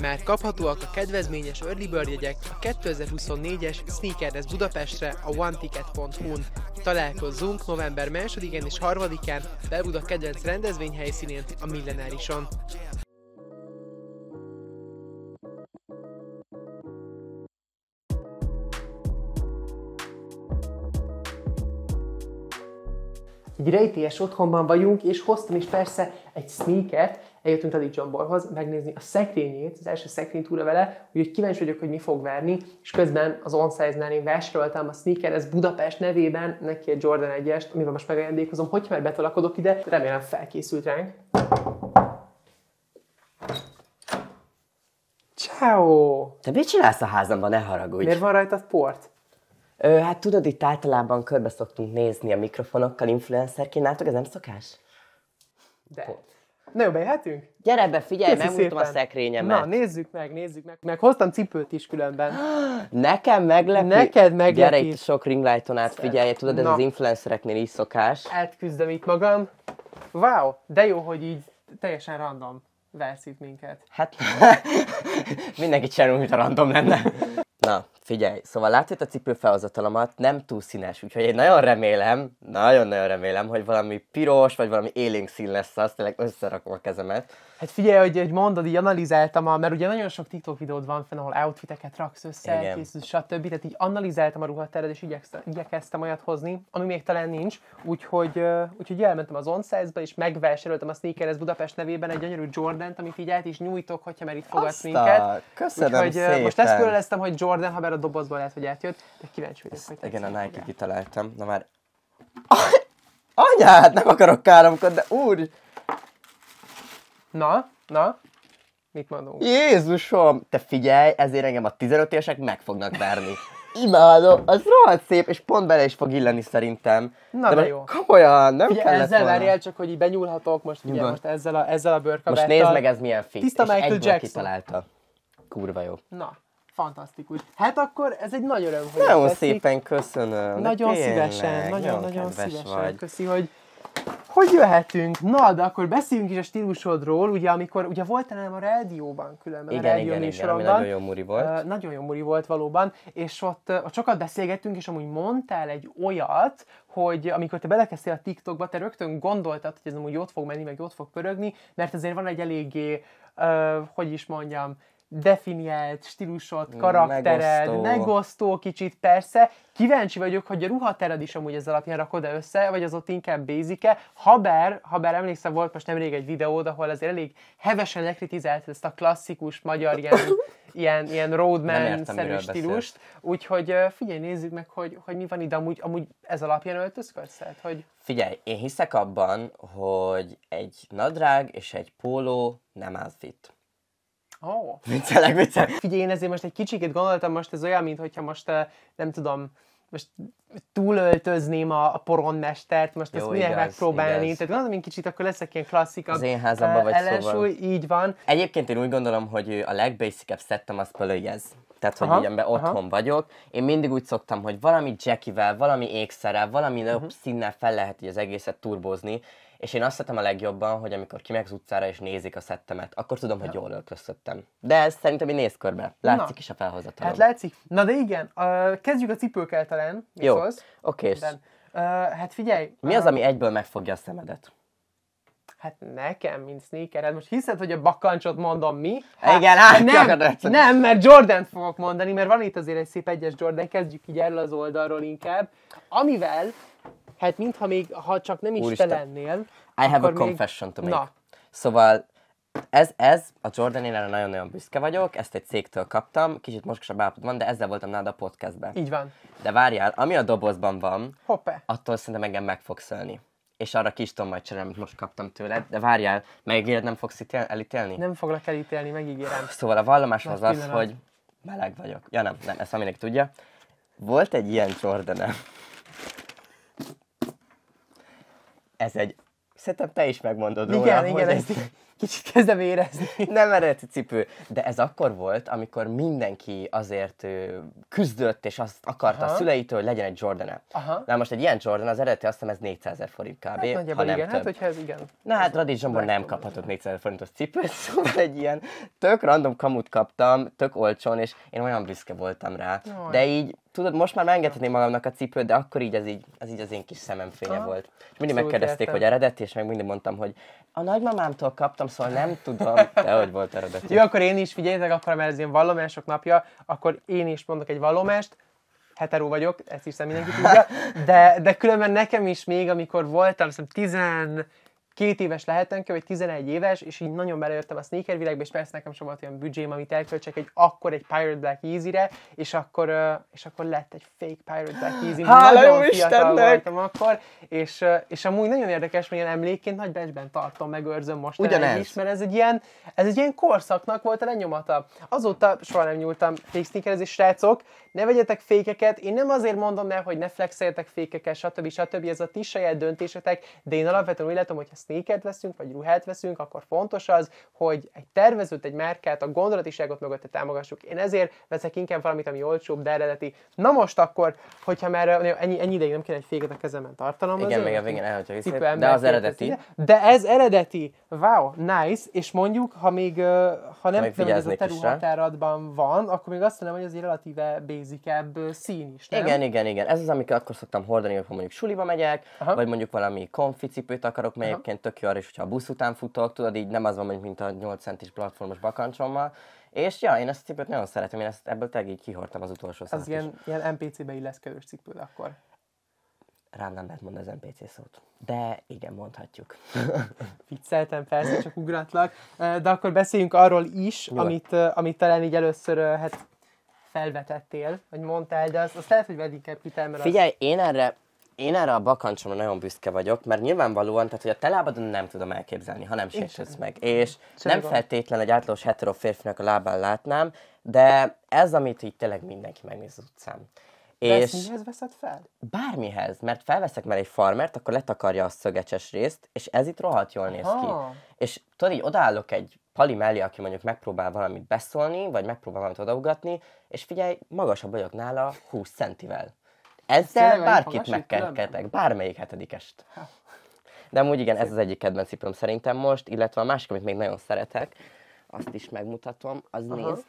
Már kaphatóak a kedvezményes early bird jegyek a 2024-es Sneakerdez Budapestre a oneticket.hu-n. Találkozzunk november 2-én és 3-án Belbuda kedvenc rendezvény helyszínén a Millenárison. Egy rejtélyes otthonban vagyunk, és hoztam is persze egy sneakert, eljöttünk John Dzsamborhoz megnézni a szekrényét, az első túra vele, úgyhogy kíváncsi vagyok, hogy mi fog verni, és közben az Onsize-nál én vásároltam a sneaker, ez Budapest nevében, neki egy Jordan 1-est, amivel most megajándékozom, hogyha már betolakodok ide, remélem felkészült ránk. Ciao! Te mit csinálsz a házamban, ne haragudj! Miért van rajtad port? Ö, hát tudod, itt általában körbe szoktunk nézni a mikrofonokkal, influencerként, nálatok ez nem szokás? De. Port jó, bejöhetünk? Gyere be, figyelj, Köszi megmutatom szépen. a szekrényemet. Na, nézzük meg, nézzük meg. Meg hoztam cipőt is különben. Nekem meglepi. Neked meglepi. Gyere itt sok ringlighton át figyelj, tudod, ez Na. az influencereknél is szokás. Elküzdöm itt magam. Wow, de jó, hogy így teljesen random versz minket. Hát, mindenki cserül, mint a random lenne. Na, Figyelj, szóval látod a cipő felhozatalomat, nem túl színes, úgyhogy én nagyon remélem, nagyon-nagyon remélem, hogy valami piros, vagy valami élénk szín lesz az, tényleg összerakom a kezemet. Hát figyelj, hogy, hogy mondod, így analizáltam, a, mert ugye nagyon sok TikTok videód van fenn, ahol outfiteket raksz össze, Igen. készül, stb. Tehát így analizáltam a ruhatered, és igyekszem, igyekeztem olyat hozni, ami még talán nincs. Úgyhogy, úgyhogy elmentem az Onsize-be, és megvásároltam a Sneakers Budapest nevében egy gyönyörű Jordan-t, amit így át is nyújtok, hogyha már itt fogadsz minket. Köszönöm úgyhogy, szépen. Most ezt körülöztem, hogy Jordan, ha már a dobozból lehet, hogy átjött, de kíváncsi vagyok, ezt, hogy Igen, a Nike kitaláltam. Na már... Anyád, nem akarok káromkodni, de úr! Na, na, mit mondunk? Jézusom, te figyelj, ezért engem a 15 évesek meg fognak verni. Imádom, az rohadt szép, és pont bele is fog illeni szerintem. Na, de, de jó. Komolyan, nem ugye kellett ezzel Ezzel csak, hogy így benyúlhatok most, ugye, most ezzel a, ezzel a bőrkabettal. Most nézd meg, ez milyen fit. Tiszta és egyből Jackson. kitalálta. Kurva jó. Na, fantasztikus. Hát akkor ez egy nagy öröm, hogy Nagyon szépen köszönöm. Nagyon tényleg, szívesen, nagyon-nagyon nagyon szívesen. Vagy. Köszi, hogy hogy jöhetünk? Na, de akkor beszéljünk is a stílusodról, ugye amikor, ugye volt nem a rádióban különben, igen, a rádió igen, műsoromban. Igen, nagyon jó muri volt. Uh, nagyon jó muri volt valóban, és ott uh, sokat beszélgettünk, és amúgy mondtál egy olyat, hogy amikor te belekezdtél a TikTokba, te rögtön gondoltad, hogy ez amúgy ott fog menni, meg ott fog pörögni, mert azért van egy eléggé, uh, hogy is mondjam, definiált stílusot, mm, karaktered, megosztó. megosztó kicsit, persze. Kíváncsi vagyok, hogy a ruhatered is amúgy ez alapján rakod-e össze, vagy az ott inkább bézike. Habár, habár emlékszem, volt most nemrég egy videó, ahol azért elég hevesen lekritizált ezt a klasszikus magyar ilyen, ilyen, ilyen roadman-szerű stílust. Úgyhogy figyelj, nézzük meg, hogy, hogy mi van itt, amúgy, amúgy ez alapján öltözködsz? Hogy... Figyelj, én hiszek abban, hogy egy nadrág és egy póló nem itt. Oh. Viccelek, viccelek. Figyelj, én ezért most egy kicsikét gondoltam, most ez olyan, mintha most eh, nem tudom, most túlöltözném a, a poronmestert, most Jó, ezt miért megpróbálni. Tehát gondolom, hogy kicsit akkor leszek ilyen klasszik Az én házamban eh, vagy szóval. ellensúly, szóval. így van. Egyébként én úgy gondolom, hogy a legbasicabb szettem az pölőjez. ez. Tehát, hogy aha, otthon aha. vagyok. Én mindig úgy szoktam, hogy valami jackivel, valami ékszerrel, valami uh-huh. Mhm. színnel fel lehet hogy az egészet turbózni, és én azt szeretem a legjobban, hogy amikor kimegy az utcára és nézik a szettemet, akkor tudom, hogy jól öltözködtem. De ez szerintem egy nézkörbe. Látszik Na. is a felhozatalom. Hát látszik. Na de igen, uh, kezdjük a cipőkkel talán. Jó, oké. Uh, hát figyelj. Mi uh, az, ami egyből megfogja a szemedet? Hát nekem, mint sneaker. Hát most hiszed, hogy a bakancsot mondom mi? Hát, hát, Igen, hát nem, nem, mert jordan fogok mondani, mert van itt azért egy szép egyes Jordan, kezdjük így erről az oldalról inkább. Amivel Hát mintha még, ha csak nem is Úristen. te lennél. I have a confession még... to make. Na. Szóval ez, ez a Jordan, én erre nagyon-nagyon büszke vagyok, ezt egy cégtől kaptam, kicsit moskosabb állapot van, de ezzel voltam nálad a podcastben. Így van. De várjál, ami a dobozban van, Hoppe. attól szerintem engem meg fogsz ölni. És arra kis is tudom majd cserélni, amit most kaptam tőled, de várjál, megígéred, nem fogsz itél- elítélni? Nem foglak elítélni, megígérem. Szóval a vallomás az az, hogy meleg vagyok. Ja nem, nem, ezt aminek tudja. Volt egy ilyen Jordanem. ez egy Szerintem te is megmondod igen, róla. Igen, hogy ez, kicsit kezdem érezni. Nem eredeti cipő, de ez akkor volt, amikor mindenki azért küzdött, és azt akarta Aha. a szüleitől, hogy legyen egy jordan -e. Na most egy ilyen Jordan, az eredeti azt hiszem ez 400 ezer forint kb. Hát, nem igen, hát, több. hát hogyha ez igen. Na hát Radicsomból nem kaphatott 400 ezer forintos cipőt, szóval egy ilyen tök random kamut kaptam, tök olcsón, és én olyan büszke voltam rá. Jaj. De így tudod, most már megengedhetném magamnak a cipőt, de akkor így ez így, ez így az én kis szemem fénye volt. És mindig Abszolút megkérdezték, értem. hogy eredeti, és meg mindig mondtam, hogy a nagymamámtól kaptam voltam, szóval nem tudom. De hogy volt eredeti. Jó, akkor én is figyeljetek, akkor mert ez ilyen vallomások napja, akkor én is mondok egy vallomást, heteró vagyok, ezt hiszem mindenki tudja, de, de különben nekem is még, amikor voltam, hiszem két éves lehetenke, vagy 11 éves, és így nagyon belejöttem a sneaker világba, és persze nekem sem volt olyan büdzsém, amit elköltsek egy akkor egy Pirate Black Easy-re, és akkor, és akkor lett egy fake Pirate Black Easy. Hála nagyon jó Istennek! akkor, és, és amúgy nagyon érdekes, hogy ilyen emlékként nagy becsben tartom, megőrzöm most Ugyanez. is, mert ez egy ilyen, ez egy ilyen korszaknak volt a lenyomata. Azóta soha nem nyúltam fake és srácok, ne vegyetek fékeket, én nem azért mondom el, hogy ne flexeljetek fékeket, stb. stb. stb. Ez a ti saját döntésetek, de én alapvetően úgy látom, hogy ha sneakert veszünk, vagy ruhát veszünk, akkor fontos az, hogy egy tervezőt, egy márkát, a gondolatiságot mögötte támogassuk. Én ezért veszek inkább valamit, ami olcsóbb, de eredeti. Na most akkor, hogyha már ennyi, ennyi ideig nem kéne egy féket a kezemben tartanom. Igen, még a végén elhagyja vissza, de az eredeti. De ez eredeti. Wow, nice. És mondjuk, ha még ha nem tudom, ez a te ruhatáradban van, akkor még azt mondom, hogy azért relatíve basicebb szín is, nem? Igen, igen, igen. Ez az, amikor akkor szoktam hordani, hogy mondjuk suliba megyek, Aha. vagy mondjuk valami konfi akarok, melyikként egyébként tök jó arra is, hogyha a busz után futok, tudod, így nem az van, mint a 8 centis platformos bakancsommal. És ja, én ezt a cipőt nagyon szeretem, én ezt ebből tényleg kihortam az utolsó szállat Az ilyen, is. ilyen NPC-be illeszkedős cipő akkor. Rám nem lehet mondani az NPC szót. De igen, mondhatjuk. Vicceltem, persze, csak ugratlak. De akkor beszéljünk arról is, amit, amit talán így először hát felvetettél, vagy mondtál, de azt, azt lehet, hogy vedd inkább Figyelj, az... én erre én erre a bakancsomra nagyon büszke vagyok, mert nyilvánvalóan, tehát hogy a te lábadon nem tudom elképzelni, ha nem sértődsz meg. És Szerintem. nem feltétlen egy átlós hetero férfinak a lábán látnám, de ez, amit így tényleg mindenki megnéz az utcán. De és mihez veszed fel? Bármihez, mert felveszek már egy farmert, akkor letakarja a szögecses részt, és ez itt rohadt jól néz ki. Ha. És tudod, így odaállok egy pali mellé, aki mondjuk megpróbál valamit beszólni, vagy megpróbál valamit odaugatni, és figyelj, magasabb vagyok nála 20 centivel. Ezzel bárkit megkerkedek, bármelyik hetedikest. De amúgy igen, ez az egyik kedvenc cipőm szerintem most, illetve a másik, amit még nagyon szeretek, azt is megmutatom, az néz.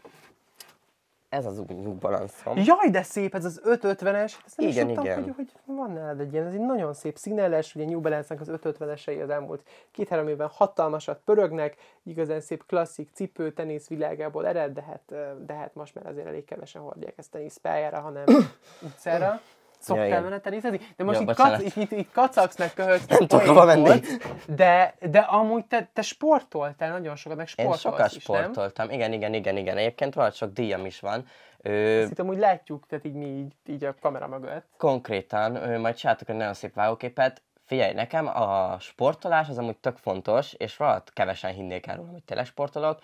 Ez az úgy New Balance-om. Jaj, de szép ez az 550-es. Ezt nem igen, is tudtam, igen. Hogy, hogy van nálad egy ilyen, ez egy nagyon szép színeles, ugye New Balance-nak az 550-esei az elmúlt két-három évben hatalmasat pörögnek, igazán szép klasszik cipő, tenisz világából ered, de hát, de hát most már azért elég kevesen hordják ezt pályára, hanem utcára szoktál ja, vele teniszezi, de most ja, itt, bocsánat. meg itt, itt köhögsz. Nem tudok hova menni. De, de amúgy te, te sportoltál nagyon sokat, meg sportolsz Én sokat is, sportoltam, nem? igen, igen, igen, igen. Egyébként valahogy sok díjam is van. Ö... Ezt úgy látjuk, tehát így mi így, így a kamera mögött. Konkrétan, ö, majd csináltuk egy nagyon szép vágóképet. Figyelj, nekem a sportolás az amúgy tök fontos, és valahogy kevesen hinnék el, hogy tényleg sportolok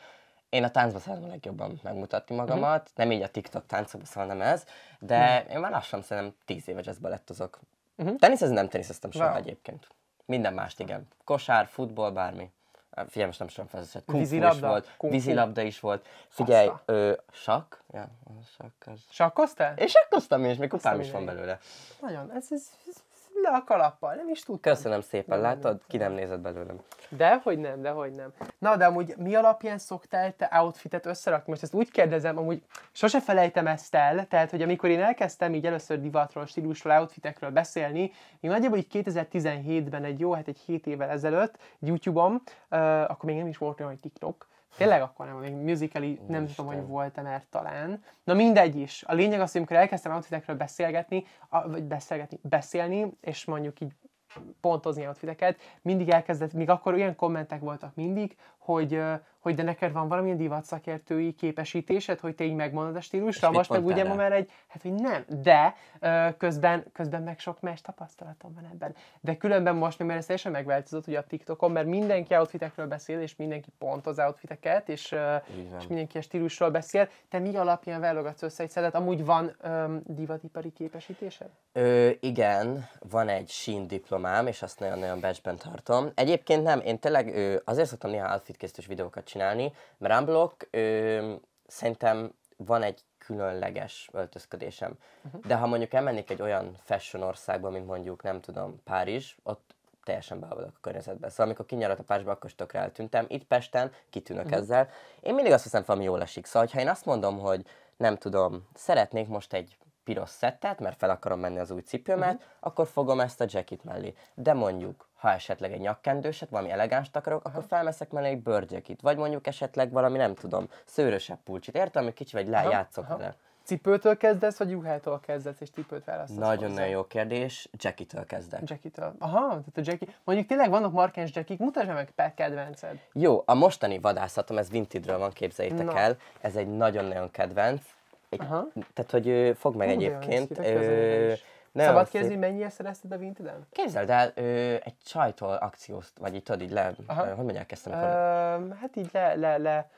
én a táncba szeretem legjobban megmutatni mhm. magamat, uh-huh. nem így a TikTok táncokban, nem ez, de uh-huh. én már lassan szerintem tíz éve jazzbalettozok. Uh-huh. Mhm. ez nem teniszeztem soha wow. egyébként. Minden mást, igen. Kosár, futball, bármi. Figyelj, most nem sem felszett. Vízilabda? Is volt, vízilabda is volt. Figyelj, ö, sak? Ja, sak az... Sakkoztál? Én sakkoztam is, még kupám is van belőle. Nagyon, ez, ez, ez le a kalappal, nem is tudtam. Köszönöm szépen, nem, látod, nem. ki nem nézett belőlem. Dehogy nem, dehogy nem. Na, de amúgy mi alapján szoktál te outfitet összerakni? Most ezt úgy kérdezem, amúgy sose felejtem ezt el, tehát, hogy amikor én elkezdtem így először divatról, stílusról, outfitekről beszélni, én nagyjából így 2017-ben, egy jó, hát egy 7 évvel ezelőtt YouTube-on, uh, akkor még nem is volt olyan, hogy TikTok, Tényleg akkor nem, még musicali nem Isten. tudom, hogy volt-e már talán. Na mindegy is. A lényeg az, hogy amikor elkezdtem outfitekről beszélgetni, a, vagy beszélgetni, beszélni, és mondjuk így pontozni outfiteket, mindig elkezdett, még akkor olyan kommentek voltak mindig, hogy, hogy de neked van valamilyen divatszakértői képesítésed, hogy te így megmondod a stílusra, most meg ugye ma már egy, hát hogy nem, de közben, közben meg sok más tapasztalatom van ebben. De különben most még mert ez teljesen megváltozott ugye a TikTokon, mert mindenki outfitekről beszél, és mindenki pont az outfiteket, és, Igen. és mindenki a stílusról beszél. Te mi alapján válogatsz össze egy szedet? Amúgy van öm, divatipari képesítésed? Ö, igen, van egy sín diplomám, és azt nagyon-nagyon becsben tartom. Egyébként nem, én tényleg ö, azért szoktam néha szitkészítős videókat csinálni. Mert Unblock ö, szerintem van egy különleges öltözködésem. Uh-huh. De ha mondjuk elmennék egy olyan fashion országba, mint mondjuk, nem tudom, Párizs, ott teljesen beavadak a környezetbe. Szóval amikor kinyarod a Párizsba, akkor tökre eltűntem. Itt Pesten kitűnök uh-huh. ezzel. Én mindig azt hiszem, ami jól esik. Szóval, ha én azt mondom, hogy nem tudom, szeretnék most egy piros szettet, mert fel akarom menni az új cipőmet, uh-huh. akkor fogom ezt a jacket mellé. De mondjuk ha esetleg egy nyakkendőset, valami elegánst akarok, Aha. akkor felmeszek mellé egy bőrgyökit, vagy mondjuk esetleg valami, nem tudom, szőrösebb pulcsit. Értem, hogy kicsi vagy lejátszok vele. Cipőtől kezdesz, vagy juhától kezdesz, és cipőt választasz? Nagyon-nagyon jó kérdés. Jackitől től kezdek. Aha, tehát a Jackie. Mondjuk tényleg vannak markáns Jackik, k mutasd meg a kedvenced. Jó, a mostani vadászatom, ez Vintidről van, képzeljétek Na. el. Ez egy nagyon-nagyon kedvenc. Egy, Aha. tehát, hogy fog meg Hú, egyébként. Jó, nem Szabad kérdezni, mennyire szerezted a Vintiden? Képzeld el, ö, egy csajtól akciózt, vagy itt tudod, így le, Aha. ö, hogy mondják ezt, amikor... Um, hát így le, le, le,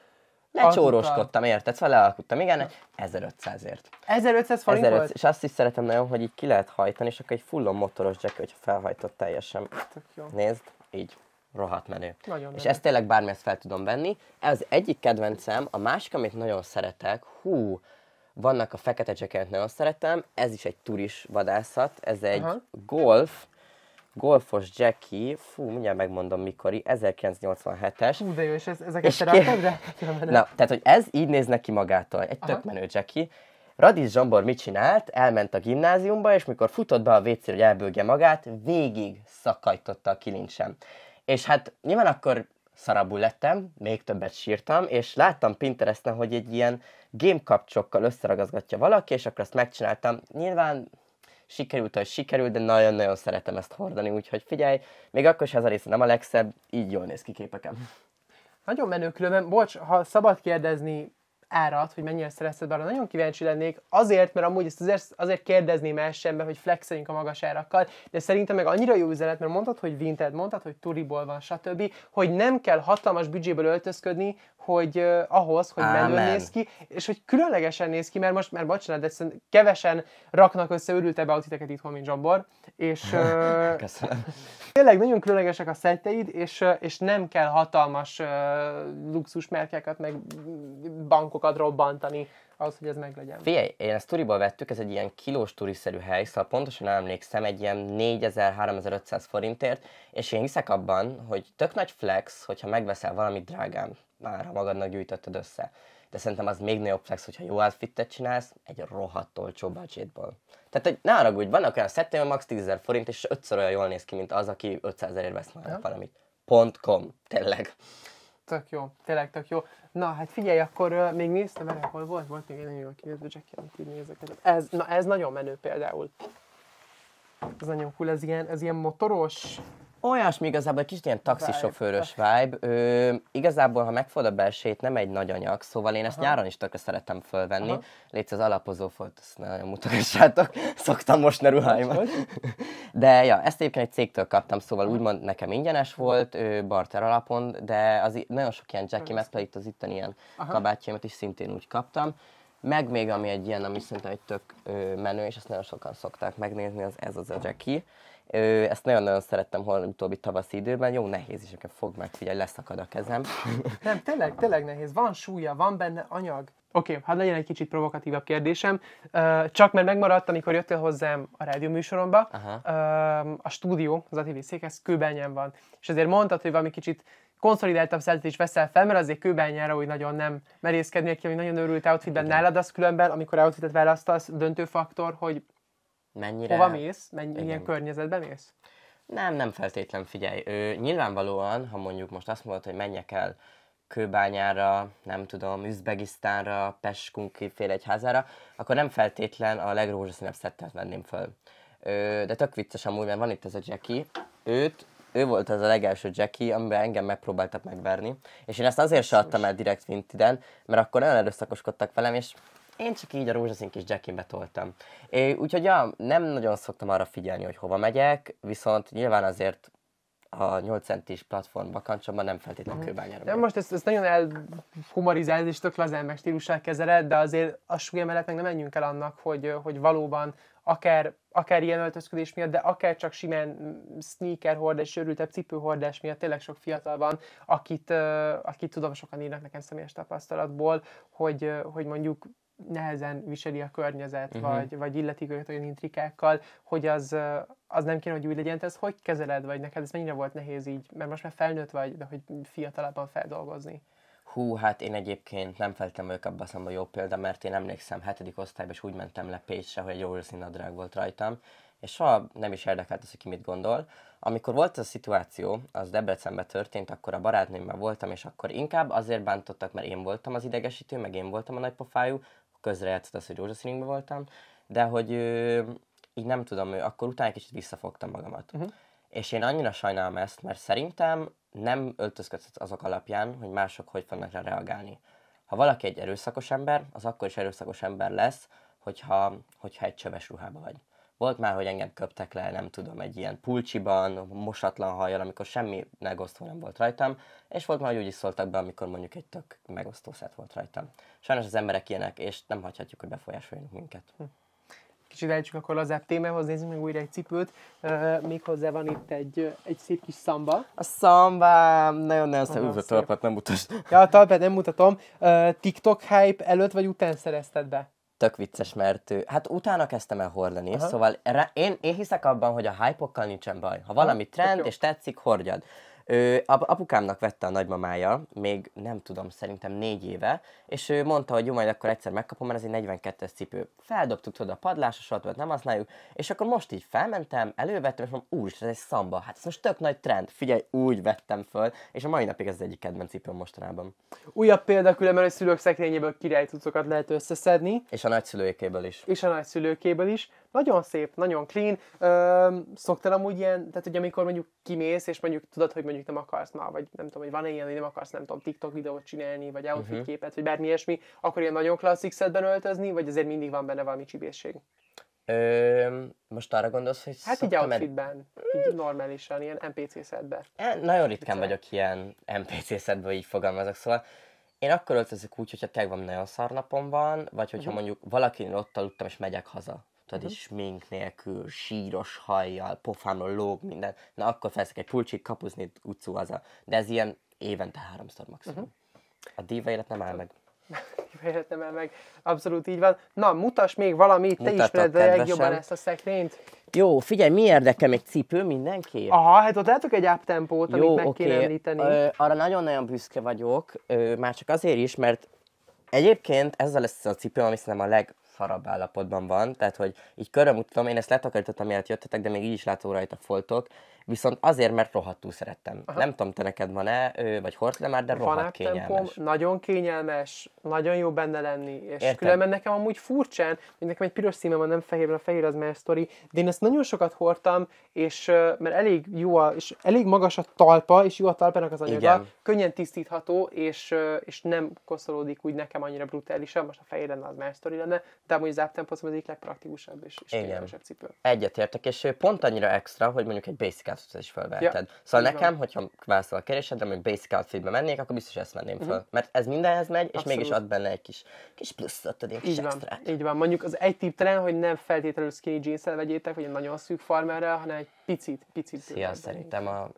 Lecsóroskodtam, érted? Szóval lealkuttam, igen, 1500-ért. 1500 forint 1500, volt? És azt is szeretem nagyon, hogy így ki lehet hajtani, és akkor egy fullon motoros jack, hogyha felhajtott teljesen. Tök jó. Nézd, így rohadt menő. Nagyon és ezt tényleg bármihez fel tudom venni. Ez egyik kedvencem, a másik, amit nagyon szeretek, hú, vannak a fekete jacket, nagyon szeretem, ez is egy turis vadászat, ez egy Aha. golf, golfos Jacky, fú, mindjárt megmondom mikori, 1987-es. Hú, de jó, és ez, ezeket és ráadtad, de... Na, tehát, hogy ez így néz neki magától, egy Aha. tök menő Jacky. Radis Zsombor mit csinált? Elment a gimnáziumba, és mikor futott be a wc hogy elbőgje magát, végig szakajtotta a kilincsem. És hát nyilván akkor szarabul lettem, még többet sírtam, és láttam Pinteresten, hogy egy ilyen game kapcsokkal összeragazgatja valaki, és akkor ezt megcsináltam. Nyilván sikerült, hogy sikerült, de nagyon-nagyon szeretem ezt hordani, úgyhogy figyelj, még akkor is ez a része nem a legszebb, így jól néz ki képeken. Nagyon menő, különben, bocs, ha szabad kérdezni, árat, hogy mennyire szerezted be, nagyon kíváncsi lennék, azért, mert amúgy ezt azért, azért kérdezném sembe, hogy flexeljünk a magas árakkal, de szerintem meg annyira jó üzenet, mert mondtad, hogy vinted, mondtad, hogy turiból van, stb., hogy nem kell hatalmas büdzséből öltözködni, hogy uh, ahhoz, hogy menő néz ki, és hogy különlegesen néz ki, mert most, mert bocsánat, de kevesen raknak össze őrültebb outfiteket itthon, mint Zsombor, és uh, Köszönöm. tényleg nagyon különlegesek a szetteid, és, uh, és nem kell hatalmas uh, luxusmerkeket, meg bankokat magad robbantani, az, hogy ez meglegyen. Figyelj, én ezt turiból vettük, ez egy ilyen kilós turiszerű hely, szóval pontosan emlékszem, egy ilyen 4000-3500 forintért, és én hiszek abban, hogy tök nagy flex, hogyha megveszel valamit drágán, már ha magadnak gyűjtötted össze. De szerintem az még nagyobb flex, hogyha jó outfittet csinálsz, egy rohadt olcsó budgetból. Tehát, hogy ne haragudj, vannak olyan szettem, max 10.000 forint, és ötször olyan jól néz ki, mint az, aki 500 ezerért vesz már ja. valamit. Pont.com, tényleg. Tök jó, tényleg tök jó. Na, hát figyelj, akkor uh, még néztem erre, hol volt, volt még egy nagyon jó kinéző Jackie, amit így nézek. Hát ez, na, ez nagyon menő például. Ez nagyon cool, ez ilyen, ez ilyen motoros, Olyasmi igazából, egy kicsit ilyen taxisofőrös vibe. Ö, igazából, ha megfogod a belsét, nem egy nagy anyag, szóval én ezt Aha. nyáron is tökre szeretem fölvenni. Létsz az alapozó volt, ezt nagyon mutogassátok, szoktam most ne ruháimat. De ja, ezt egyébként egy cégtől kaptam, szóval úgymond nekem ingyenes volt, ö, barter alapon, de az nagyon sok ilyen mert pedig az itteni ilyen kabátjaimat is szintén úgy kaptam. Meg még, ami egy ilyen, ami szerintem egy tök ö, menő, és ezt nagyon sokan szokták megnézni, az ez az a Jackie ezt nagyon-nagyon szerettem holni utóbbi tavaszi időben, jó nehéz is, akkor fog meg, figyelj, leszakad a kezem. Nem, tényleg, tényleg nehéz. Van súlya, van benne anyag. Oké, okay, hát legyen egy kicsit provokatívabb kérdésem. Csak mert megmaradt, amikor jöttél hozzám a rádió műsoromba, a stúdió, az ATV székhez kőbányán van. És azért mondtad, hogy valami kicsit konszolidáltabb szeltet is veszel fel, mert azért kőbányára úgy nagyon nem merészkednék ki, hogy nagyon örült outfitben nálad, az különben, amikor outfitet választasz, döntő faktor, hogy mennyire... Hova mész? Mennyi, igen. milyen környezetben mész? Nem, nem feltétlen figyelj. Ő, nyilvánvalóan, ha mondjuk most azt mondod, hogy menjek el Kőbányára, nem tudom, Üzbegisztánra, Peskunki félegyházára, akkor nem feltétlen a legrózsaszínebb szettet venném föl. Ö, de tök vicces amúgy, mert van itt ez a Jackie, őt ő volt az a legelső Jackie, amiben engem megpróbáltak megverni, és én ezt azért se adtam el direkt Vintiden, mert akkor nagyon erőszakoskodtak velem, és én csak így a rózsaszín kis jackimbe toltam. É, úgyhogy ja, nem nagyon szoktam arra figyelni, hogy hova megyek, viszont nyilván azért a 8 centis platform bakancsomban nem feltétlenül uh-huh. kőbányára. De most ezt, ezt nagyon elhumarizálod és tök lazán meg stílussal kezeled, de azért a súly mellett meg nem menjünk el annak, hogy, hogy valóban akár, akár ilyen öltözködés miatt, de akár csak simán sneaker hordás, cipő hordás miatt tényleg sok fiatal van, akit, akit tudom, sokan írnak nekem személyes tapasztalatból, hogy, hogy mondjuk nehezen viseli a környezet, uh-huh. vagy, vagy illetik őket olyan intrikákkal, hogy az, az nem kéne, hogy úgy legyen, te ezt hogy kezeled, vagy neked ez mennyire volt nehéz így, mert most már felnőtt vagy, de hogy fiatalabban feldolgozni. Hú, hát én egyébként nem feltem ők abban szemben jó példa, mert én emlékszem, hetedik osztályban is úgy mentem le Pécsre, hogy egy óriási nadrág volt rajtam, és soha nem is érdekelt az, hogy ki mit gondol. Amikor volt ez a szituáció, az Debrecenben történt, akkor a barátnőmmel voltam, és akkor inkább azért bántottak, mert én voltam az idegesítő, meg én voltam a nagypofájú, közrejátszott az, hogy rózsaszínünkben voltam, de hogy így nem tudom, akkor utána kicsit visszafogtam magamat. Uh-huh. És én annyira sajnálom ezt, mert szerintem nem öltözködsz azok alapján, hogy mások hogy fognak rá reagálni. Ha valaki egy erőszakos ember, az akkor is erőszakos ember lesz, hogyha, hogyha egy csöves ruhában vagy. Volt már, hogy engem köptek le, nem tudom, egy ilyen pulcsiban, mosatlan hajjal, amikor semmi megosztó nem volt rajtam, és volt már, hogy úgy is szóltak be, amikor mondjuk egy tök megosztó szett volt rajtam. Sajnos az emberek ilyenek, és nem hagyhatjuk, hogy befolyásoljanak minket. Hm. kicsit elcsük akkor lazább témához, nézzük meg újra egy cipőt. Még hozzá van itt egy, egy szép kis szamba. A szamba, nagyon-nagyon szép. Úgy a talpát nem mutatom. Ja, a talpát nem mutatom. TikTok hype előtt vagy után szerezted be? tök vicces, mert hát utána kezdtem el hordani, Aha. szóval rá, én, én hiszek abban, hogy a hype nincsen baj. Ha valami trend és tetszik, hordjad. Ő, apukámnak vette a nagymamája, még nem tudom, szerintem négy éve, és ő mondta, hogy jó, majd akkor egyszer megkapom, mert ez egy 42-es cipő. Feldobtuk tudod a padlásra, soha többet nem használjuk, és akkor most így felmentem, elővettem, és mondom, úgy, ez egy szamba, hát ez most tök nagy trend, figyelj, úgy vettem föl, és a mai napig ez az egyik kedvenc cipőm mostanában. Újabb példa különben, hogy szülők szekrényéből királycucokat lehet összeszedni. És a nagyszülőkéből is. És a nagyszülőkéből is. Nagyon szép, nagyon clean. Ö, szoktál amúgy ilyen, tehát hogy amikor mondjuk kimész, és mondjuk tudod, hogy mondjuk nem akarsz már, vagy nem tudom, hogy van ilyen, hogy nem akarsz, nem tudom, TikTok videót csinálni, vagy outfit uh-huh. képet, vagy bármi ilyesmi, akkor ilyen nagyon klasszik szedben öltözni, vagy azért mindig van benne valami csibészség? Ö, most arra gondolsz, hogy Hát így outfitben, el... így mm. normálisan, ilyen NPC-szedben. É, e, nagyon ritkán Viszont. vagyok ilyen NPC-szedben, így fogalmazok, szóval én akkor öltözök úgy, hogyha tag van nagyon szarnapom van, vagy hogyha uh-huh. mondjuk valakinél ott aludtam, és megyek haza tudod, uh-huh. és nélkül, síros hajjal, pofámon lóg, minden. Na akkor felszek egy pulcsit, kapuzni, utcú az a... De ez ilyen évente háromszor maximum. Uh-huh. A díva élet nem áll meg. diva élet nem áll meg. Abszolút így van. Na, mutas még valamit, te ismered a legjobban ezt a szekrényt. Jó, figyelj, mi érdekel egy cipő mindenki? Aha, hát ott látok egy áptempót, amit Jó, meg okay. kéne említeni. Ö, arra nagyon-nagyon büszke vagyok, ö, már csak azért is, mert egyébként ezzel lesz a cipő, ami szerintem a leg szarabb állapotban van, tehát hogy így körömutatom, én ezt letakarítottam, miatt jöttetek, de még így is látom rajta foltok viszont azért, mert rohadtul szerettem. Aha. Nem tudom, te neked van-e, vagy le már, de rohadt van kényelmes. Tempom, nagyon kényelmes, nagyon jó benne lenni, és Értem. különben nekem amúgy furcsán, hogy nekem egy piros színe van, nem fehér, a fehér az más sztori, de én ezt nagyon sokat hordtam, és mert elég jó a, és elég magas a talpa, és jó a talpának az anyaga, Igen. könnyen tisztítható, és, és nem koszolódik úgy nekem annyira brutálisan, most a fehér lenne, az más sztori lenne, de amúgy áptempó az egyik legpraktikusabb és, és kényelmesebb cipő. Egyetértek, és pont annyira extra, hogy mondjuk egy basic kvászot is felvetted. Ja, szóval nekem, van. hogyha válaszol a keresedre, hogy Basic Outfitbe mennék, akkor biztos ezt menném uh Mm-hmm. Mert ez mindenhez megy, Abszolút. és mégis ad benne egy kis, kis pluszot, egy kis így extrát. van, így van. Mondjuk az egy tipptelen, hogy nem feltétlenül skinny jeans vegyétek, vagy egy nagyon szűk farmerrel, hanem egy picit, picit. Szia, szerintem a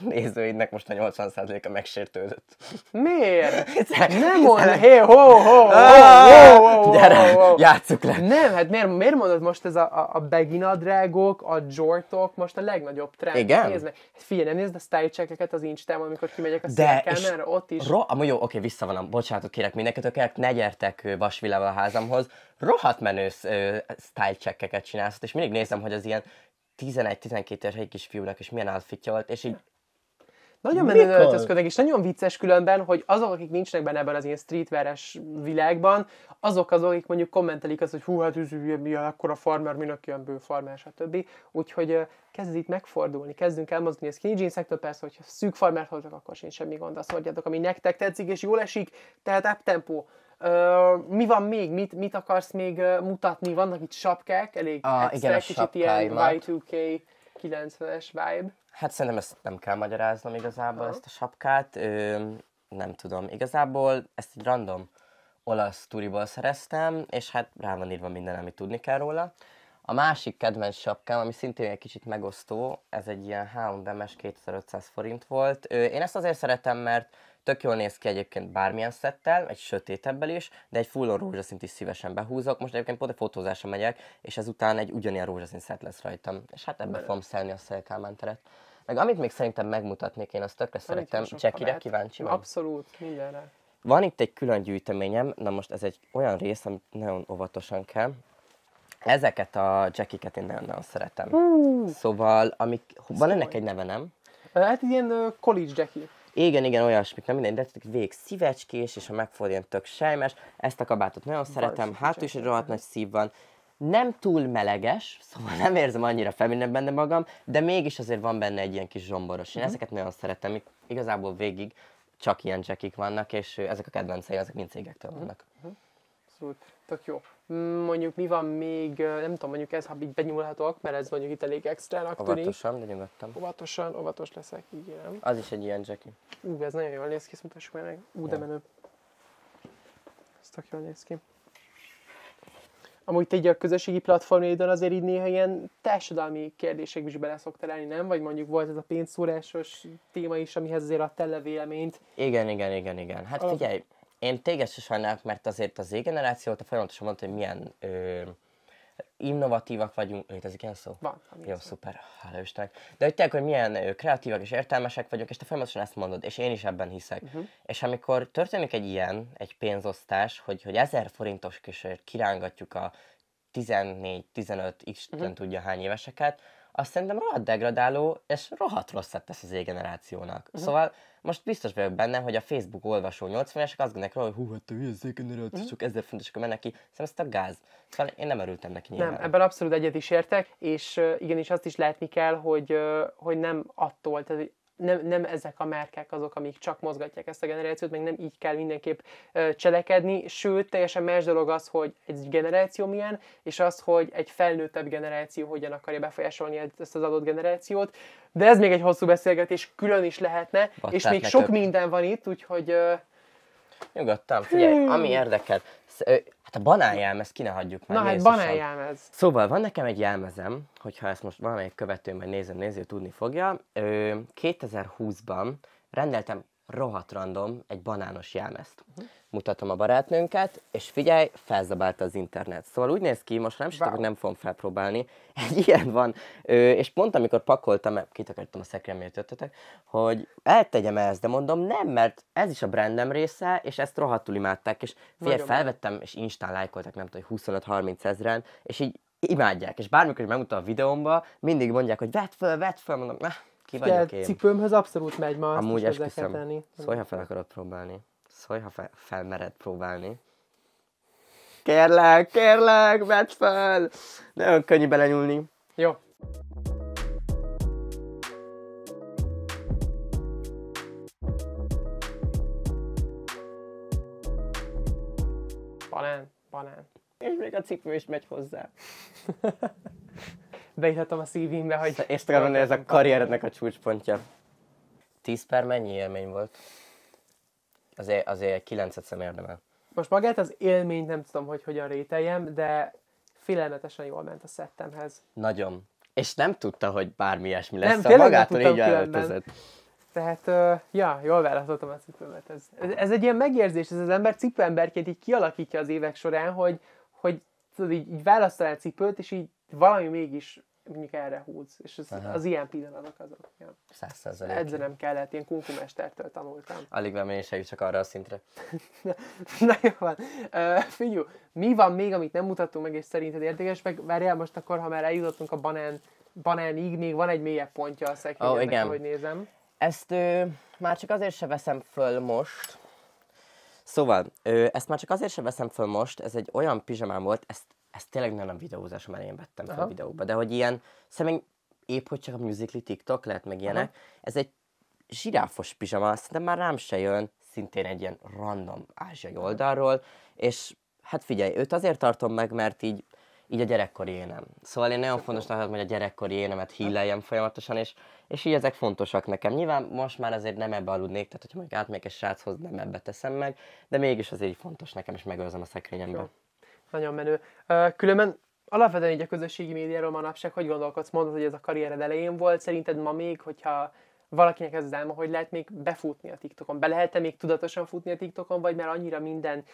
nézőidnek most a 80%-a megsértődött. Miért? nem mond, hé, ho, ho, ho, ah, Gyere, játsszuk le. Nem, hát miért, miért mondod most ez a, a, a beginadrágok, a jortok most a legnagyobb trend? Igen? Nézd meg. Hát figyelj, nem nézd a style az Instagram, amikor kimegyek a De, mert ott is. Ro- amúgy jó, oké, visszavonom, bocsánatot kérek mindenkitökkel, hát ne gyertek vasvilával a házamhoz. Rohadt menő style csinálsz, és mindig nézem, hogy az ilyen 11-12 éves egy kis fiúnak, és milyen outfitja volt, és így nagyon menő öltözködnek, és nagyon vicces különben, hogy azok, akik nincsenek benne ebben az ilyen streetveres világban, azok azok, akik mondjuk kommentelik azt, hogy hú, hát ez mi akkor a farmer, minek ilyen bő farmer, stb. Úgyhogy kezd itt megfordulni, kezdünk elmozdulni a skinny jeansektől, persze, hogyha szűk farmert hordok, akkor sincs semmi gond, azt mondjátok, ami nektek tetszik, és jól esik, tehát up tempo mi van még? Mit, mit akarsz még mutatni? Vannak itt sapkák, elég a, ah, igen, a kicsit ilyen Y2K 90-es vibe. Hát szerintem ezt nem kell magyaráznom igazából, Aha. ezt a sapkát. Ö, nem tudom, igazából ezt egy random olasz turiból szereztem, és hát rá van írva minden, amit tudni kell róla. A másik kedvenc sapkám, ami szintén egy kicsit megosztó, ez egy ilyen H&M-es 2500 forint volt. Én ezt azért szeretem, mert Tök jól néz ki egyébként bármilyen szettel, egy sötétebbel is, de egy fullon rózsaszint is szívesen behúzok. Most egyébként pont a fotózásra megyek, és ezután egy ugyanilyen rózsaszín szett lesz rajtam. És hát ebbe fogom szelni a szelkámán teret. Meg amit még szerintem megmutatnék, én azt tökre szeretem. Csekire kíváncsi van? Abszolút, mindenre. Van itt egy külön gyűjteményem, na most ez egy olyan rész, amit nagyon óvatosan kell. Ezeket a jackiket én nagyon-nagyon szeretem. Mm. Szóval, amik, van ennek szóval egy neve, nem? Hát ilyen uh, college jacket. Igen, igen, olyasmik, nem mindegy, de vég szívecskés, és ha megfordul, ilyen tök sejmes. Ezt a kabátot nagyon Valós szeretem, hátul is egy rohadt nagy szív van. Nem túl meleges, szóval nem érzem annyira feminin benne magam, de mégis azért van benne egy ilyen kis zsomboros. Én mhm. ezeket nagyon szeretem, igazából végig csak ilyen jackik vannak, és ezek a kedvenceim, ezek mind cégektől mhm. vannak. Uh-huh abszolút, tök jó. Mm, mondjuk mi van még, nem tudom, mondjuk ez, ha így benyúlhatok, mert ez mondjuk itt elég extrának tűnik. Óvatosan, de nyugodtan. Óvatosan, óvatos leszek, igen. Az is egy ilyen Jackie. Ú, ez nagyon jól néz ki, ezt mutassuk meg. Ú, de ja. menő. Ez tök jól néz ki. Amúgy te így a közösségi platformjaidon azért így néha ilyen társadalmi kérdések is bele szoktál állni, nem? Vagy mondjuk volt ez a pénzszórásos téma is, amihez azért a le véleményt. Igen, igen, igen, igen. Hát Alap... figyelj, én téged se sajnálok, mert azért az Z-generáció, óta folyamatosan mondta, hogy milyen ö, innovatívak vagyunk, létezik ilyen szó? Van. Jó, szó. szuper, hála Istennek. De hogy tényleg, hogy milyen ö, kreatívak és értelmesek vagyunk, és te folyamatosan ezt mondod, és én is ebben hiszek. Uh-huh. És amikor történik egy ilyen, egy pénzosztás, hogy, hogy 1000 forintos kisért kirángatjuk a 14, 15, Isten uh-huh. tudja hány éveseket, azt szerintem rohadt degradáló, és rohadt rosszat tesz az égenerációnak. Uh-huh. Mhm. Szóval most biztos vagyok benne, hogy a Facebook olvasó 80-esek azt gondolják hogy hú, hát ő az égeneráció, uh-huh. Mhm. csak ezer fontos, hogy mennek ki. Szerintem szóval ezt a gáz. Szóval én nem örültem neki nyilván. Nem, ebben abszolút egyet is értek, és igenis azt is látni kell, hogy, hogy nem attól, tehát hogy nem, nem ezek a márkák azok, amik csak mozgatják ezt a generációt, meg nem így kell mindenképp cselekedni, sőt, teljesen más dolog az, hogy egy generáció milyen, és az, hogy egy felnőttebb generáció hogyan akarja befolyásolni ezt az adott generációt, de ez még egy hosszú beszélgetés, külön is lehetne, Battát és még sok több. minden van itt, úgyhogy Nyugodtan, figyelj, hmm. ami érdekel. Hát a banánjelmez ki ne hagyjuk meg. Na hát banánjelmez. Szóval van nekem egy jelmezem, hogyha ezt most valamelyik követő majd nézem, nézi, tudni fogja. 2020-ban rendeltem rohadt random egy banános jelmezt. Uh-huh. Mutatom a barátnőnket, és figyelj, felzabálta az internet. Szóval úgy néz ki, most nem wow. hogy nem fogom felpróbálni. Egy ilyen van. Ö, és pont amikor pakoltam, kitakartam a szekrényt, jöttetek, hogy eltegyem ezt, de mondom, nem, mert ez is a brandem része, és ezt rohadtul imádták, és figyelj, Nagyon felvettem, és instán lájkoltak, nem tudom, 25-30 ezeren, és így imádják, és bármikor, hogy megmutatom a videómba, mindig mondják, hogy vedd fel, vedd fel. mondom, ki vagyok én? cipőmhöz abszolút megy ma. Amúgy esküszöm. Szólj, ha fel akarod próbálni. Szólj, ha fe- felmered próbálni. Kérlek, kérlek, vedd fel! Nagyon könnyű belenyúlni. Jó. Banán, banán. És még a cipő is megy hozzá. beírhatom a szívimbe, hogy... Szóval és talán ez a karrierednek a csúcspontja. 10 per mennyi élmény volt? Azért, azért 9 szem érdemel. Most magát az élményt nem tudom, hogy hogyan rételjem, de félelmetesen jól ment a szettemhez. Nagyon. És nem tudta, hogy bármi ilyesmi lesz, nem, a magától így elöltözött. Tehát, uh, ja, jól választottam a cipőmet. Ez, ez, ez egy ilyen megérzés, ez az ember cipőemberként így kialakítja az évek során, hogy, hogy tudod, így, így választanál cipőt, és így valami mégis mondjuk erre húz. És az, az ilyen pillanatok azok. Ja. Százszerzelék. kellett, hát ilyen kunkumestertől tanultam. Alig van, én se csak arra a szintre. na, na jó van. Hát, figyú, mi van még, amit nem mutattunk meg, és szerinted érdekes? Meg várjál most akkor, ha már eljutottunk a banán, banánig, még van egy mélyebb pontja a szekrénynek, oh, igen. hogy nézem. Ezt ö, már csak azért se veszem föl most, Szóval, ö, ezt már csak azért sem veszem föl most, ez egy olyan pizsamám volt, ezt ezt tényleg nem a videózásom én vettem fel Aha. a videóba, de hogy ilyen, szerintem épp hogy csak a Musical.ly, TikTok lehet meg ilyenek, Aha. ez egy zsiráfos pizsama, szerintem már rám se jön, szintén egy ilyen random ázsiai oldalról, és hát figyelj, őt azért tartom meg, mert így így a gyerekkori énem. Szóval én nagyon fontosnak tartom, hogy a gyerekkori énemet híleljem folyamatosan, és, és így ezek fontosak nekem. Nyilván most már azért nem ebbe aludnék, tehát hogyha mondjuk átmegyek egy sráchoz, nem ebbe teszem meg, de mégis azért így fontos nekem, és megőrzöm a szekrényembe. Sure. Nagyon menő. Különben alapvetően így a közösségi médiáról manapság hogy gondolkodsz? Mondod, hogy ez a karriered elején volt. Szerinted ma még, hogyha valakinek ez az álma, hogy lehet még befutni a TikTokon? Be lehet-e még tudatosan futni a TikTokon, vagy mert annyira minden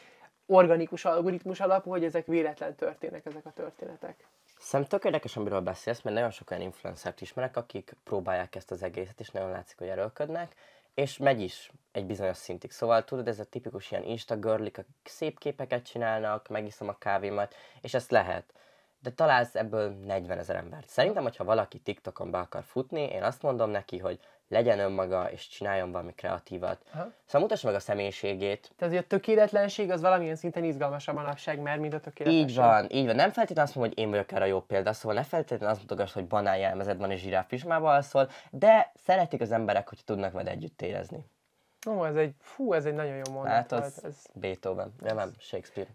organikus algoritmus alapú, hogy ezek véletlen történnek, ezek a történetek? Szerintem tök érdekes, amiről beszélsz, mert nagyon sok olyan influencert ismerek, akik próbálják ezt az egészet, és nagyon látszik, hogy erőlködnek és megy is egy bizonyos szintig. Szóval tudod, ez a tipikus ilyen insta girlik, akik szép képeket csinálnak, megiszom a kávémat, és ezt lehet. De találsz ebből 40 ezer embert. Szerintem, hogyha valaki TikTokon be akar futni, én azt mondom neki, hogy legyen önmaga, és csináljon valami kreatívat. Aha. Szóval mutass meg a személyiségét. Tehát, hogy a tökéletlenség az valamilyen szinten izgalmasabb manapság mert mind a tökéletlenség. Így van, így van. Nem feltétlenül azt mondom, hogy én vagyok erre a jó példa, szóval ne feltétlenül azt mondogass, hogy banál jelmezed van és zsiráf pizsmába alszol, de szeretik az emberek, hogy tudnak veled együtt érezni. Ó, ez egy, fú, ez egy nagyon jó mondat. Hát az ez... Beethoven, ez... nem, Shakespeare.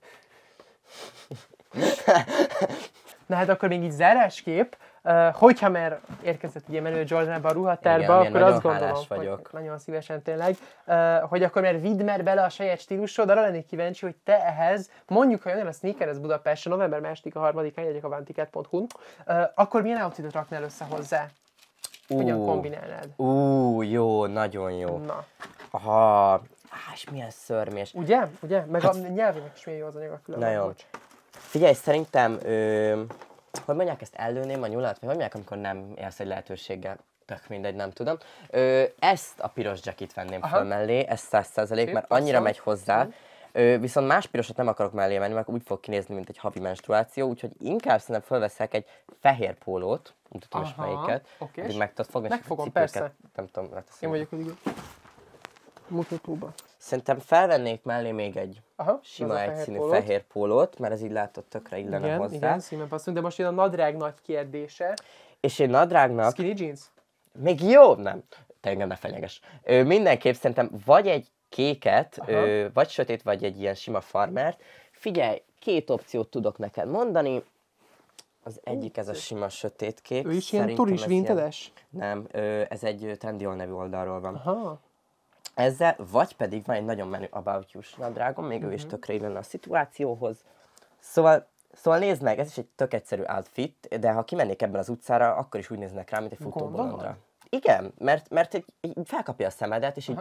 Na hát akkor még így zárásképp, hogyha már érkezett ugye Menő Jordanba a ruhatárba, Igen, akkor azt gondolom, vagyok. hogy nagyon szívesen tényleg, hogy akkor már vidd már bele a saját stílusod, arra lennék kíváncsi, hogy te ehhez, mondjuk, ha jön el a ez Budapest, november 2-a, 3-án, a vantiket.hu, akkor milyen outfitot raknál össze hozzá? Hogyan uh, kombinálnád? Ú, uh, jó, nagyon jó. Na. Ha, és milyen szörmés. Ugye? Ugye? Meg hát, a nyelvének is milyen jó az anyag a különböző. Figyelj, szerintem ö, hogy mondják, ezt előném a nyulat, vagy mondják, amikor nem élsz egy lehetőséggel, tök mindegy, nem tudom. Ö, ezt a piros jackit venném Aha. föl mellé, ez száz százalék, mert annyira megy hozzá. Ö, viszont más pirosat nem akarok mellé menni, mert úgy fog kinézni, mint egy havi menstruáció, úgyhogy inkább szerintem felveszek egy fehér pólót, nem tudom Aha, is melyiket, okay. hogy meg tudod fogni, Megfogom, és persze. nem tudom, hát Én vagyok mindig mutatóba. Szerintem felvennék mellé még egy Aha, sima egy színű pólót. fehér pólót, mert ez így látott tökre illene igen, hozzá. Igen, színben passzunk, de most jön a nadrág nagy kérdése. És én nadrágnak... Skinny jeans? Még jó, nem. Te engem ne fenyeges. Ö, mindenképp szerintem vagy egy kéket, ö, vagy sötét, vagy egy ilyen sima farmert. Figyelj, két opciót tudok neked mondani. Az egyik ez a sima kék. Ő is ilyen turis vintedes? Ilyen... Nem, ö, ez egy Trendiol nevű oldalról van. Aha ezzel, vagy pedig van egy nagyon menő About You nadrágom, még mm-hmm. ő is mhm. tökre illene a szituációhoz. Szóval, szóval nézd meg, ez is egy tök egyszerű outfit, de ha kimennék ebben az utcára, akkor is úgy néznek rám, mint egy futóbolondra. Igen, mert, mert egy, egy felkapja a szemedet, és így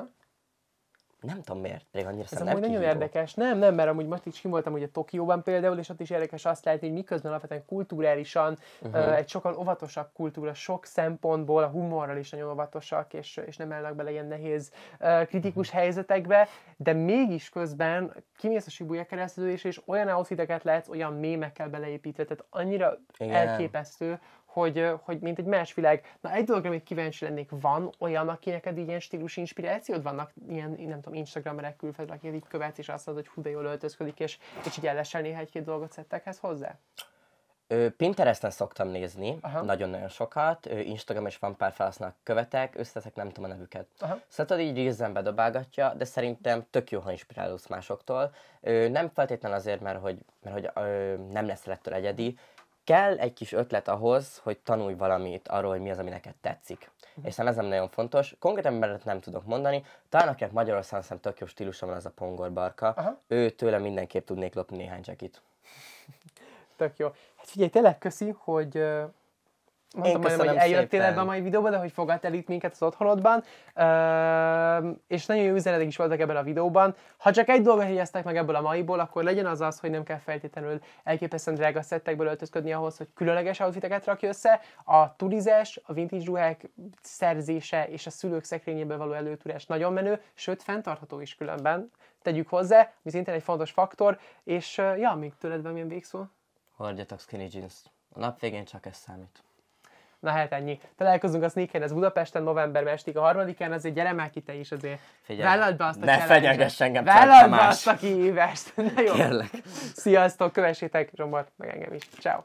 nem tudom miért, pedig annyira Ez amúgy nagyon érdekes. Nem, nem, mert amúgy most is kim ugye Tokióban például, és ott is érdekes azt látni, hogy miközben alapvetően kulturálisan uh-huh. uh, egy sokkal óvatosabb kultúra, sok szempontból a humorral is nagyon óvatosak, és, és nem állnak bele ilyen nehéz uh, kritikus uh-huh. helyzetekbe, de mégis közben kimész a Shibuya keresztülés, és olyan outfiteket látsz, olyan mémekkel beleépítve, tehát annyira Igen. elképesztő, hogy, hogy mint egy más világ. Na egy dolog, amit kíváncsi lennék, van olyan, akinek egy ilyen stílus inspirációd? Vannak ilyen, nem tudom, Instagramra külföldre, akik így követ, és azt mondod, hogy hú, de jól öltözködik, és, és így ellesel néha egy-két dolgot szettekhez hozzá? Pinteresten szoktam nézni, Aha. nagyon-nagyon sokat, Instagram és van pár felhasználók követek, összeszek nem tudom a nevüket. Aha. Szóval így rizzen bedobálgatja, de szerintem tök jó, ha inspirálódsz másoktól. Nem feltétlenül azért, mert hogy, mert hogy nem lesz ettől egyedi, kell egy kis ötlet ahhoz, hogy tanulj valamit arról, hogy mi az, ami neked tetszik. Mm. És szerintem ez nem nagyon fontos. Konkrétan emberet nem tudok mondani. Talán akinek Magyarországon szerintem tök jó stílusa van, az a Pongor Barka. Aha. Ő tőle mindenképp tudnék lopni néhány csekit. tök jó. Hát figyelj, tényleg köszi, hogy Mondtam majdnem, hogy eljöttél ebbe a mai videóba, de hogy el itt minket az otthonodban. Ö, és nagyon jó üzenetek is voltak ebben a videóban. Ha csak egy dolgot jegyeztek meg ebből a maiból, akkor legyen az az, hogy nem kell feltétlenül elképesztően drága szettekből öltözködni ahhoz, hogy különleges outfiteket rakj össze. A turizás, a vintage ruhák szerzése és a szülők szekrényében való előtúrás nagyon menő, sőt fenntartható is különben. Tegyük hozzá, ami szintén egy fontos faktor, és ja, még tőled van milyen végszó? Hordjatok skinny jeans. A nap végén csak ez számít. Na hát ennyi. Találkozunk a Sneakerhez Budapesten november estig, a harmadikán, azért gyere már ki te is azért. Figyelj, be azt a ne fenyegess engem, Vállalt be azt a kihívást. Na jó. Kérlek. Sziasztok, kövessétek Zsombart, meg engem is. Ciao.